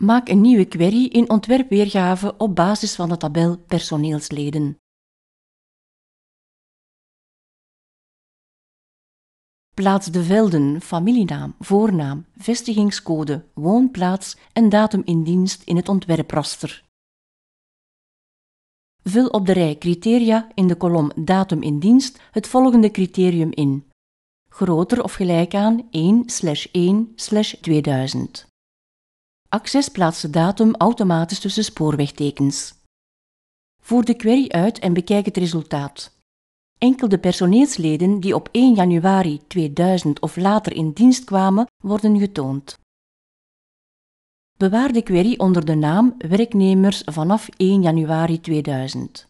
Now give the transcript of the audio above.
Maak een nieuwe query in ontwerpweergave op basis van de tabel personeelsleden. Plaats de velden familienaam, voornaam, vestigingscode, woonplaats en datum in dienst in het ontwerpraster. Vul op de rij criteria in de kolom datum in dienst het volgende criterium in: groter of gelijk aan 1/1/2000. Access plaatst de datum automatisch tussen spoorwegtekens. Voer de query uit en bekijk het resultaat. Enkel de personeelsleden die op 1 januari 2000 of later in dienst kwamen, worden getoond. Bewaar de query onder de naam werknemers vanaf 1 januari 2000.